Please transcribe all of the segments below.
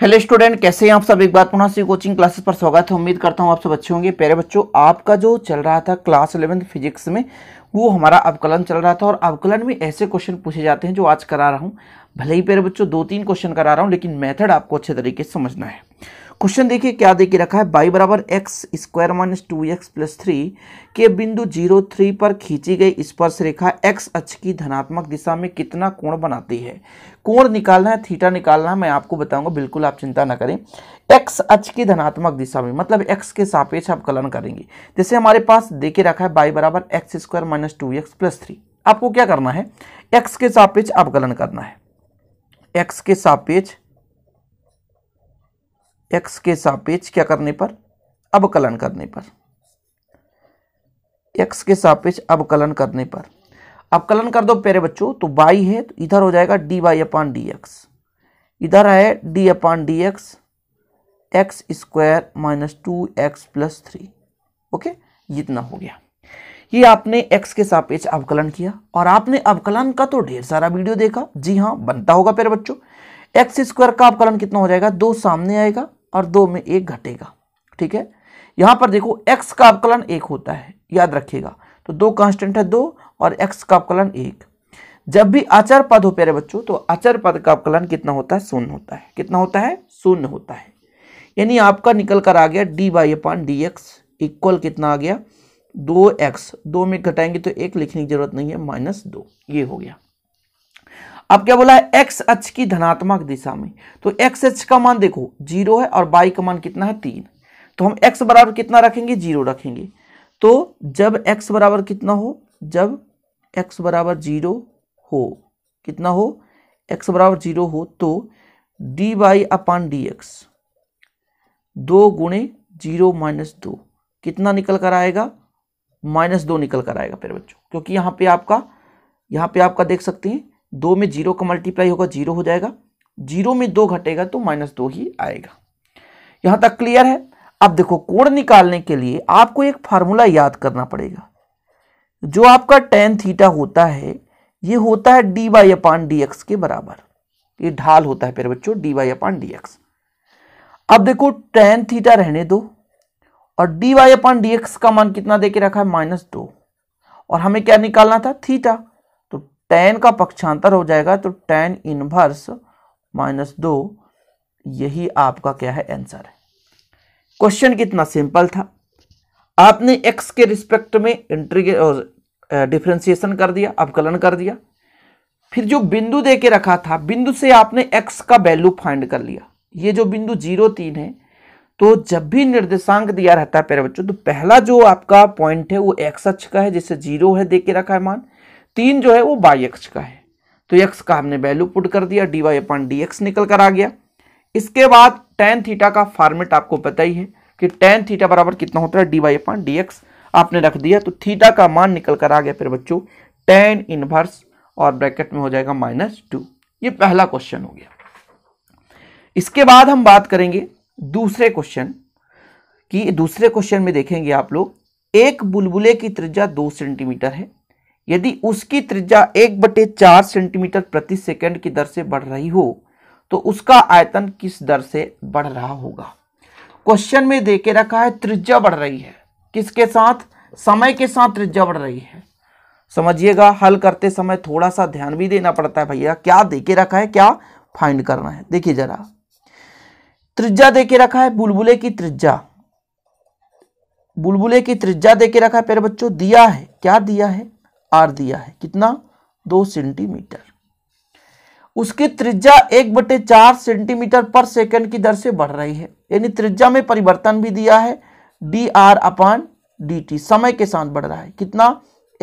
hello student कैसे हैं आप सब एक बार पुनः से कोचिंग क्लासेस पर स्वागत है उम्मीद करता हूं आप सब अच्छे होंगे प्यारे बच्चों आपका जो चल रहा था क्लास इलेवेंथ फिजिक्स में वो हमारा अवकलन चल रहा था और अवकलन में ऐसे क्वेश्चन पूछे जाते हैं जो आज करा रहा हूं भले ही प्यारे बच्चों दो तीन क्वेश्चन करा रहा हूँ लेकिन मैथड आपको अच्छे तरीके से समझना है क्वेश्चन देखिए क्या देखिए रखा है बाई बराबर X square minus two X plus three के बिंदु जीरो थ्री पर खींची गई स्पर्श रेखा एक्स अक्ष की धनात्मक दिशा में कितना कोण बनाती है कोण निकालना है थीटा निकालना है मैं आपको बताऊंगा बिल्कुल आप चिंता ना करें एक्स अक्ष की धनात्मक दिशा में मतलब एक्स के सापेक्ष आप कलन करेंगे जैसे हमारे पास देखे रखा है बाई बराबर X square minus two X plus three आपको क्या करना है एक्स के सापेक्ष अवकलन करना है एक्स के सापेक्ष एक्स के सापेक्ष क्या करने पर अवकलन करने पर एक्स के सापेक्ष अवकलन करने पर अवकलन कर दो प्यारे बच्चों तो बाई है तो इधर हो जाएगा D Y upon D X इधर है D upon D X X square minus two X plus three okay इतना हो गया ये आपने x के सापेक्ष अवकलन किया और आपने अवकलन का तो ढेर सारा वीडियो देखा जी हाँ बनता होगा प्यारे बच्चों एक्स स्क्वायर का अवकलन कितना हो जाएगा दो सामने आएगा और दो में एक घटेगा ठीक है यहां पर देखो एक्स का अवकलन एक होता है याद रखिएगा तो दो कांस्टेंट है दो और एक्स का अवकलन एक जब भी आचार पद हो प्यारे बच्चों तो आचार पद का अवकलन कितना होता है शून्य होता है कितना होता है शून्य होता है यानी आपका निकल कर आ गया D Y upon D X equal कितना आ गया दो एक्स दो में घटाएंगे तो एक लिखने की जरूरत नहीं है माइनस दो ये हो गया अब क्या बोला है एक्स अच्छ की धनात्मक दिशा में तो एक्स एच का मान देखो जीरो है और बाई का मान कितना है तीन तो हम एक्स बराबर कितना रखेंगे जीरो रखेंगे तो जब एक्स बराबर कितना हो जब एक्स बराबर जीरो हो कितना हो एक्स बराबर जीरो हो तो D Y upon D X दो गुणे जीरो माइनस दो कितना निकल कर आएगा माइनस दो निकल कर आएगा फिर बच्चों क्योंकि यहाँ पे आपका यहाँ पे आपका देख सकते हैं दो में जीरो का मल्टीप्लाई होगा जीरो हो जाएगा जीरो में दो घटेगा तो माइनस दो ही आएगा यहां तक क्लियर है अब देखो कोण निकालने के लिए आपको एक फार्मूला याद करना पड़ेगा जो आपका टेन थीटा होता है ये होता है D Y upon D X के बराबर ये ढाल होता है प्यारे बच्चों D Y upon D X अब देखो टेन थीटा रहने दो और D Y upon D X का मान कितना दे के रखा है माइनस दो और हमें क्या निकालना था थीटा टेन का पक्षांतर हो जाएगा तो टेन इनवर्स माइनस दो यही आपका क्या है आंसर है क्वेश्चन कितना सिंपल था आपने एक्स के रिस्पेक्ट में इंट्री और डिफ्रेंसिएशन कर दिया अवकलन कर दिया फिर जो बिंदु दे के रखा था बिंदु से आपने एक्स का वैल्यू फाइंड कर लिया ये जो बिंदु जीरो तीन है तो जब भी निर्देशांक दिया रहता है पहले बच्चों तो पहला जो आपका पॉइंट है वो एक्स अक्ष का है जिसे जीरो है दे के रखा है मान तीन जो है वो बाई एक्स का है तो एक्स का हमने वैल्यू पुट कर दिया D Y upon D X निकल कर आ गया इसके बाद टेन थीटा का फॉर्मेट आपको पता ही है कि टेन थीटा बराबर कितना होता है D Y upon D X आपने रख दिया तो थीटा का मान निकल कर आ गया फिर बच्चों टेन इनवर्स और ब्रैकेट में हो जाएगा माइनस टू ये पहला क्वेश्चन हो गया इसके बाद हम बात करेंगे दूसरे क्वेश्चन की दूसरे क्वेश्चन में देखेंगे आप लोग एक बुलबुले की त्रिज्या दो सेंटीमीटर है यदि उसकी त्रिज्या एक बटे चार सेंटीमीटर प्रति सेकंड की दर से बढ़ रही हो तो उसका आयतन किस दर से बढ़ रहा होगा क्वेश्चन में देखे रखा है त्रिज्या बढ़ रही है किसके साथ समय के साथ त्रिज्या बढ़ रही है समझिएगा हल करते समय थोड़ा सा ध्यान भी देना पड़ता है भैया क्या दे के रखा है क्या फाइंड करना है देखिए जरा त्रिज्या दे के रखा है बुलबुले की त्रिज्या बुलबुले की त्रिज्या दे के रखा है प्यारे बच्चों दिया है क्या दिया है आर दिया है कितना दो सेंटीमीटर उसकी त्रिज्या एक बटे चार सेंटीमीटर पर सेकंड की दर से बढ़ रही है यानी त्रिज्या में परिवर्तन भी दिया है D are upon D T समय के साथ बढ़ रहा है कितना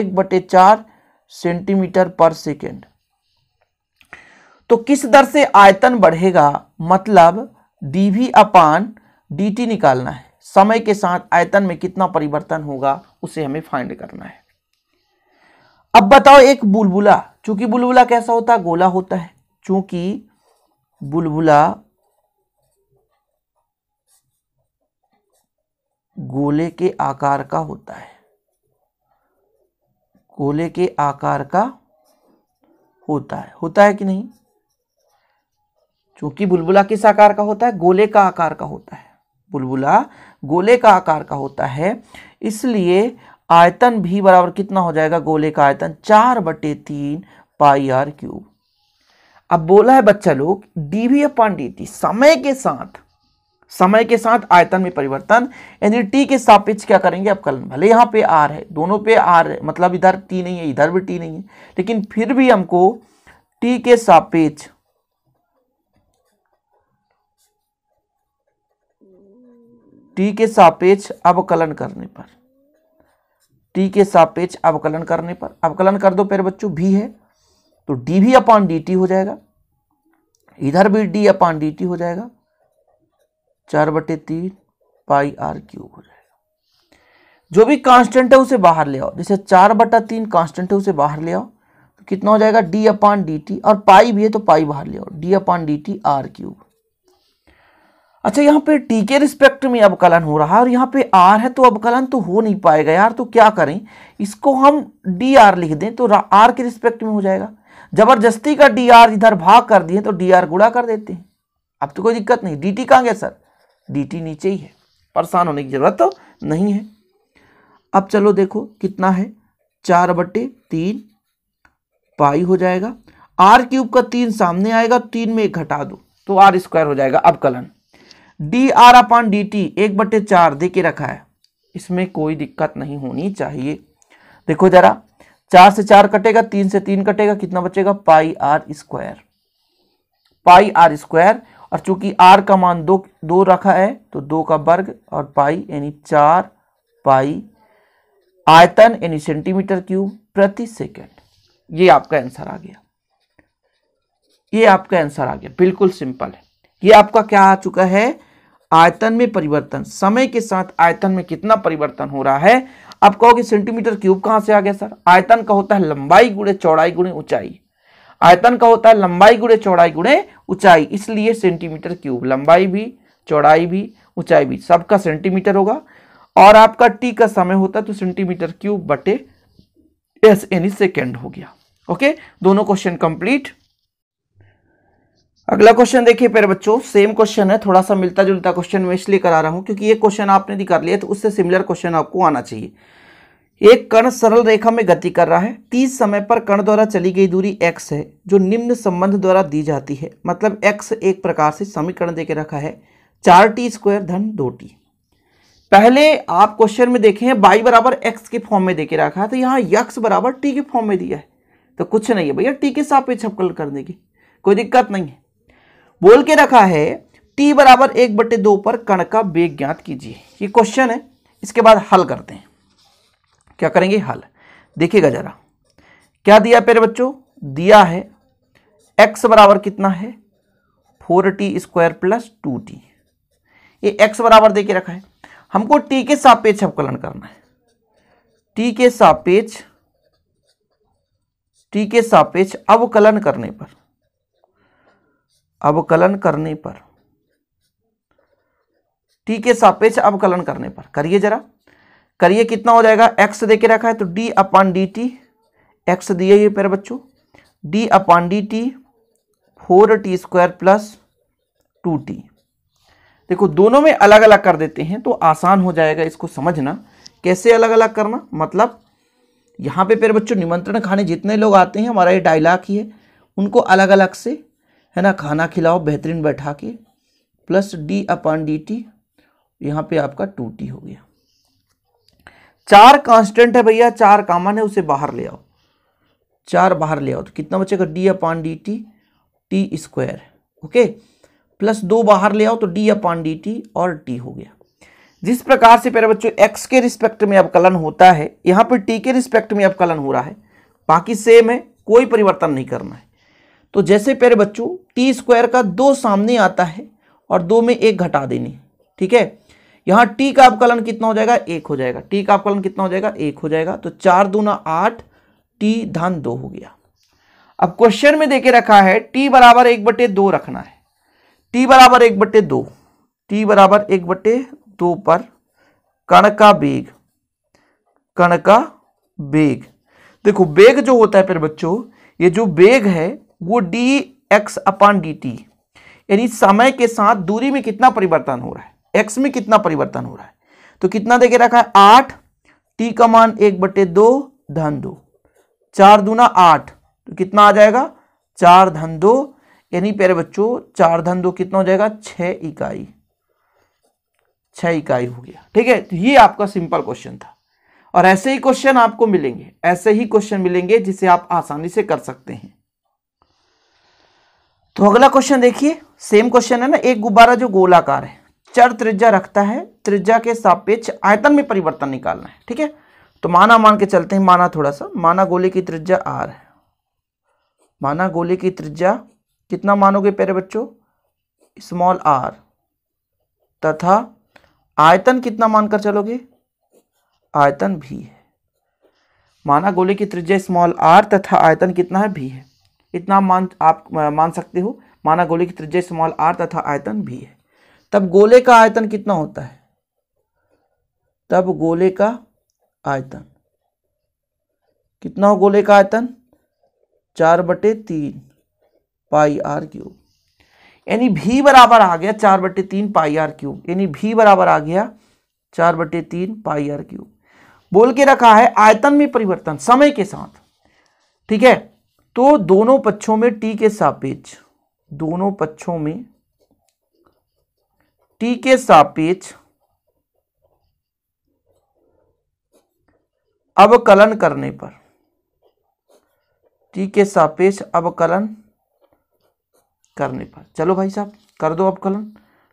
एक बटे चार सेंटीमीटर पर सेकंड तो किस दर से आयतन बढ़ेगा मतलब D we upon D T निकालना है समय के साथ आयतन में कितना परिवर्तन होगा उसे हमें फाइंड करना है अब बताओ एक बुलबुला चूंकि बुलबुला कैसा होता है गोला होता है चूंकि बुलबुला गोले के आकार का होता है गोले के आकार का होता है होता है कि नहीं चूंकि बुलबुला किस आकार का होता है गोले का आकार का होता है बुलबुला गोले का आकार का होता है इसलिए आयतन भी बराबर कितना हो जाएगा गोले का आयतन चार बटे तीन पाई आर क्यूब अब बोला है बच्चा लोग डीवी अपॉन डी समय के साथ समय के साथ आयतन में परिवर्तन यानी टी के सापेक्ष क्या करेंगे कल भले यहाँ पे आर है दोनों पे आर है मतलब इधर टी नहीं है इधर भी टी नहीं है लेकिन फिर भी हमको टी के सापेक्ष टी के सापेक्ष अवकलन करने पर टी के सापेक्ष अवकलन करने पर अवकलन कर दो प्यारे बच्चों भी है तो डी भी अपॉन डी टी हो जाएगा इधर भी डी अपॉन डी टी हो जाएगा चार बटे तीन पाई आर क्यूब हो जाएगा जो भी कांस्टेंट है उसे बाहर ले आओ जैसे चार बटा तीन कांस्टेंट है उसे बाहर ले आओ तो कितना हो जाएगा डी अपॉन डी टी और पाई भी है तो पाई बाहर ले आओ D upon D T R cube अच्छा यहाँ पे टी के रिस्पेक्ट में अवकलन हो रहा है और यहाँ पे आर है तो अवकलन तो हो नहीं पाएगा यार तो क्या करें इसको हम डी आर लिख दें तो आर के रिस्पेक्ट में हो जाएगा जबरदस्ती का डी आर इधर भाग कर दिए तो डी आर गुड़ा कर देते हैं अब तो कोई दिक्कत नहीं डी टी कहाँ गया सर डी टी नीचे ही है परेशान होने की जरूरत तो नहीं है अब चलो देखो कितना है चार बटे तीन पाई हो जाएगा आर क्यूब का तीन सामने आएगा तीन में एक घटा दो तो आर स्क्वायर हो जाएगा अवकलन D are upon D T एक बटे चार दे के रखा है इसमें कोई दिक्कत नहीं होनी चाहिए देखो जरा चार से चार कटेगा तीन से तीन कटेगा कितना बचेगा pi are square pi are square और चूंकि आर का मान दो दो रखा है तो दो का वर्ग और पाई यानी चार पाई आयतन यानी सेंटीमीटर क्यूब प्रति सेकेंड ये आपका आंसर आ गया ये आपका आंसर आ गया बिल्कुल सिंपल है ये आपका क्या आ चुका है आयतन में परिवर्तन समय के साथ आयतन में कितना परिवर्तन हो रहा है आप कहोगे सेंटीमीटर क्यूब कहां से आ गया सर आयतन का होता है लंबाई गुड़े चौड़ाई गुड़े ऊंचाई आयतन का होता है लंबाई गुड़े चौड़ाई गुणे ऊंचाई इसलिए सेंटीमीटर क्यूब लंबाई भी चौड़ाई भी ऊंचाई भी सबका सेंटीमीटर होगा और आपका टी का समय होता है तो सेंटीमीटर क्यूब बटे एस एनी सेकेंड हो गया ओके दोनों क्वेश्चन कंप्लीट अगला क्वेश्चन देखिए पेरे बच्चों सेम क्वेश्चन है थोड़ा सा मिलता जुलता क्वेश्चन मैं इसलिए करा रहा हूं क्योंकि ये क्वेश्चन आपने निकाल लिया तो उससे सिमिलर क्वेश्चन आपको आना चाहिए एक कण सरल रेखा में गति कर रहा है तीस समय पर कण द्वारा चली गई दूरी एक्स है जो निम्न संबंध द्वारा दी जाती है मतलब एक्स एक प्रकार से समीकरण दे के रखा है चार टी स्क्वायर धन दो टी पहले आप क्वेश्चन में देखे हैं बाई बराबर एक्स के फॉर्म में दे के रखा है तो यहाँ यक्स बराबर टी के फॉर्म में दिया है तो कुछ नहीं है भैया टी के साथ पे छपकल करने की कोई दिक्कत नहीं है बोल के रखा है टी बराबर एक बटे दो पर कण का वेग ज्ञात कीजिए ये क्वेश्चन है इसके बाद हल करते हैं क्या करेंगे हल देखिएगा जरा क्या दिया प्यारे बच्चों दिया है एक्स बराबर कितना है four T square plus two T ये एक्स बराबर दे के रखा है हमको टी के सापेक्ष अवकलन करना है टी के सापेक्ष टी के सापेक्ष अवकलन करने पर अवकलन करने पर टी के सापेक्ष अवकलन करने पर करिए जरा करिए कितना हो जाएगा एक्स दे के रखा है तो D upon D T X दिए ये मेरे बच्चों D upon D T four T square plus two T देखो दोनों में अलग अलग कर देते हैं तो आसान हो जाएगा इसको समझना कैसे अलग अलग करना मतलब यहाँ पे पेरे बच्चों निमंत्रण खाने जितने लोग आते हैं हमारा ये डायलाग ही है उनको अलग अलग से है ना खाना खिलाओ बेहतरीन बैठा के plus D upon D T यहाँ पे आपका टू टी हो गया चार कांस्टेंट है भैया चार कामन है उसे बाहर ले आओ चार बाहर ले आओ तो कितना बचेगा d upon D t t square okay plus दो बाहर ले आओ तो डी अपॉन डी टी और टी हो गया जिस प्रकार से प्यारे बच्चों एक्स के रिस्पेक्ट में अवकलन होता है यहाँ पर टी के रिस्पेक्ट में अवकलन हो रहा है बाकी सेम है कोई परिवर्तन नहीं करना है तो जैसे प्यारे बच्चों टी स्क्वायर का दो सामने आता है और दो में एक घटा देने ठीक है यहां टी का अवकलन कितना हो जाएगा एक हो जाएगा टी का अवकलन कितना हो जाएगा एक हो जाएगा तो चार दूना आठ टी धन दो हो गया अब क्वेश्चन में देके रखा है टी बराबर एक बटे दो रखना है टी बराबर एक बटे दो टी बराबर एक बटे दो पर कण का बेग कण का बेग देखो बेग जो होता है फिर बच्चों ये जो बेग है वो d x upon D t यानी समय के साथ दूरी में कितना परिवर्तन हो रहा है एक्स में कितना परिवर्तन हो रहा है तो कितना देखे रखा है आठ टी का मान एक बटे दो धन दो चार दूना आठ तो कितना आ जाएगा चार धन दो यानी प्यारे बच्चों चार धन दो कितना हो जाएगा छः इकाई छ इकाई हो गया ठीक है तो ये आपका सिंपल क्वेश्चन था और ऐसे ही क्वेश्चन आपको मिलेंगे ऐसे ही क्वेश्चन मिलेंगे जिसे आप आसानी से कर सकते हैं तो अगला क्वेश्चन देखिए सेम क्वेश्चन है ना एक गुब्बारा जो गोलाकार है चर त्रिज्या रखता है त्रिज्या के सापेक्ष आयतन में परिवर्तन निकालना है ठीक है तो माना मान के चलते हैं माना थोड़ा सा माना गोले की त्रिज्या आर है माना गोले की त्रिज्या कितना मानोगे प्यारे बच्चों स्मॉल आर तथा आयतन कितना मानकर चलोगे आयतन भी है माना गोले की त्रिज्या स्मॉल आर तथा आयतन कितना है भी है इतना मान आप मान सकते हो माना गोले की त्रिज्या स्मॉल आर तथा आयतन भी है तब गोले का आयतन कितना होता है तब गोले का आयतन कितना हो गोले का आयतन चार बटे तीन पाई आर क्यूब यानी भी बराबर आ गया चार बटे तीन पाई आर क्यूब यानी भी बराबर आ गया चार बटे तीन पाई आर क्यूब बोल के रखा है आयतन में परिवर्तन समय के साथ ठीक है तो दोनों पक्षों में टी के सापेक्ष दोनों पक्षों में टी के सापेक्ष अवकलन करने पर टी के सापेक्ष अवकलन करने पर चलो भाई साहब कर दो अवकलन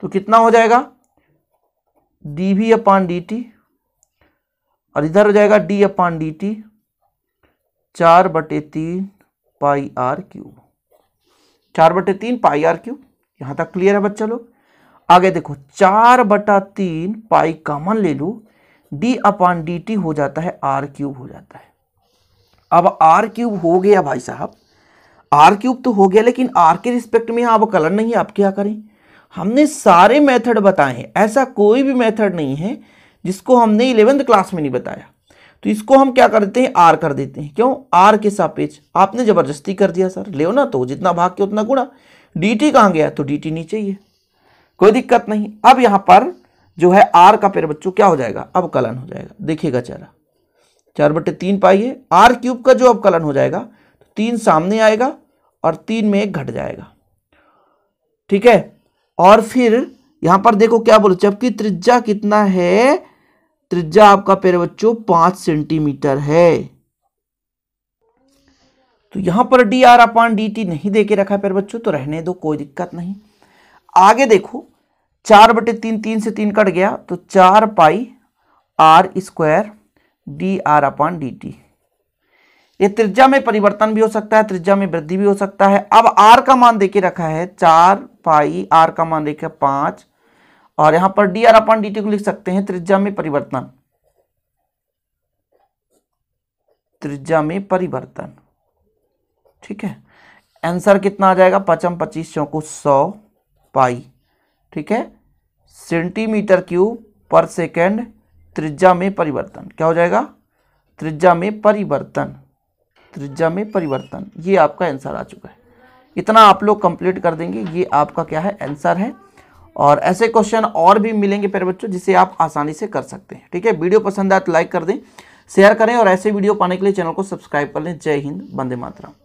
तो कितना हो जाएगा d we upon D t और इधर हो जाएगा डी अपान डी टी चार बटे तीन पाई आर क्यूब चार बटे तीन पाई आर क्यूब यहां तक क्लियर है बच्चा लोग आगे देखो चार बटा तीन पाई कॉमन ले लो डी अपॉन डी टी हो जाता है आर क्यूब हो जाता है अब आर क्यूब हो गया भाई साहब आर क्यूब तो हो गया लेकिन आर के रिस्पेक्ट में अब कलर नहीं है आप क्या करें हमने सारे मेथड बताए हैं ऐसा कोई भी मेथड नहीं है जिसको हमने इलेवेंथ क्लास में नहीं बताया तो इसको हम क्या कर देते हैं आर कर देते हैं क्यों आर के सापेक्ष आपने जबरदस्ती कर दिया सर ले ना तो जितना भाग के उतना गुणा डी टी कहाँ गया तो डी टी नीचे ही है कोई दिक्कत नहीं अब यहाँ पर जो है आर का पेड़ बच्चों क्या हो जाएगा अवकलन हो जाएगा देखिएगा चेहरा चार बटे तीन पाइए आर क्यूब का जो अवकलन हो जाएगा तो तीन सामने आएगा और तीन में एक घट जाएगा ठीक है और फिर यहां पर देखो क्या बोलो जबकि त्रिज्या कितना है त्रिज्या आपका पेड़ बच्चों पांच सेंटीमीटर है तो यहां पर d are upon D t नहीं देके रखा पेड़ बच्चों तो रहने दो कोई दिक्कत नहीं आगे देखो चार बटे तीन तीन से तीन कट गया तो चार pi are square d are upon D t ये त्रिज्या में परिवर्तन भी हो सकता है त्रिज्या में वृद्धि भी हो सकता है अब आर का मान देके रखा है चार पाई आर का मान देखे पांच और यहां पर d are upon D t को लिख सकते हैं त्रिज्या में परिवर्तन त्रिज्या में परिवर्तन ठीक है आंसर कितना आ जाएगा पचम पच्चीस चौको सौ पाई ठीक है सेंटीमीटर क्यूब पर सेकेंड त्रिज्या में परिवर्तन क्या हो जाएगा त्रिज्या में परिवर्तन त्रिज्या में परिवर्तन ये आपका आंसर आ चुका है इतना आप लोग कंप्लीट कर देंगे ये आपका क्या है आंसर है और ऐसे क्वेश्चन और भी मिलेंगे प्यारे बच्चों जिसे आप आसानी से कर सकते हैं ठीक है वीडियो पसंद आए तो लाइक कर दें शेयर करें और ऐसे वीडियो पाने के लिए चैनल को सब्सक्राइब कर लें जय हिंद बंदे मातरम